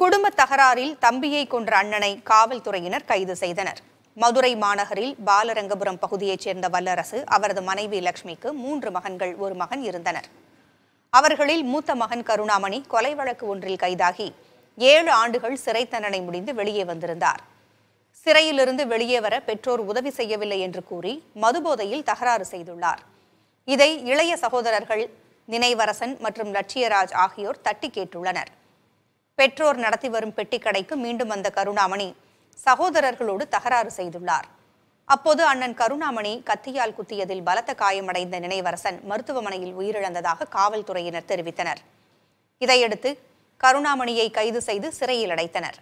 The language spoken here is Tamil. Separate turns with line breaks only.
குடும்ப தகராறில் தம்பியை கொன்ற அண்ணனை காவல்துறையினர் கைது செய்தனர் மதுரை மாநகரில் பாலரங்கபுரம் பகுதியைச் சேர்ந்த வல்லரசு அவரது மனைவி லட்சுமிக்கு மூன்று மகன்கள் ஒரு மகன் இருந்தனர் அவர்களில் மூத்த மகன் கருணாமணி கொலை வழக்கு ஒன்றில் கைதாகி ஏழு ஆண்டுகள் சிறை தண்டனை முடிந்து வெளியே வந்திருந்தார் சிறையிலிருந்து வெளியே வர பெற்றோர் உதவி செய்யவில்லை என்று கூறி மதுபோதையில் தகராறு செய்துள்ளார் இதை இளைய சகோதரர்கள் நினைவரசன் மற்றும் லட்சியராஜ் ஆகியோர் தட்டி கேட்டுள்ளனர் பெற்றோர் நடத்தி வரும் பெட்டி கடைக்கு மீண்டும் வந்த கருணாமணி சகோதரர்களோடு தகராறு செய்துள்ளார் அப்போது அண்ணன் கருணாமணி கத்தியால் குத்தியதில் பலத்த காயமடைந்த நினைவரசன் மருத்துவமனையில் உயிரிழந்ததாக காவல்துறையினர் தெரிவித்தனர் இதையடுத்து கருணாமணியை கைது செய்து சிறையில் அடைத்தனர்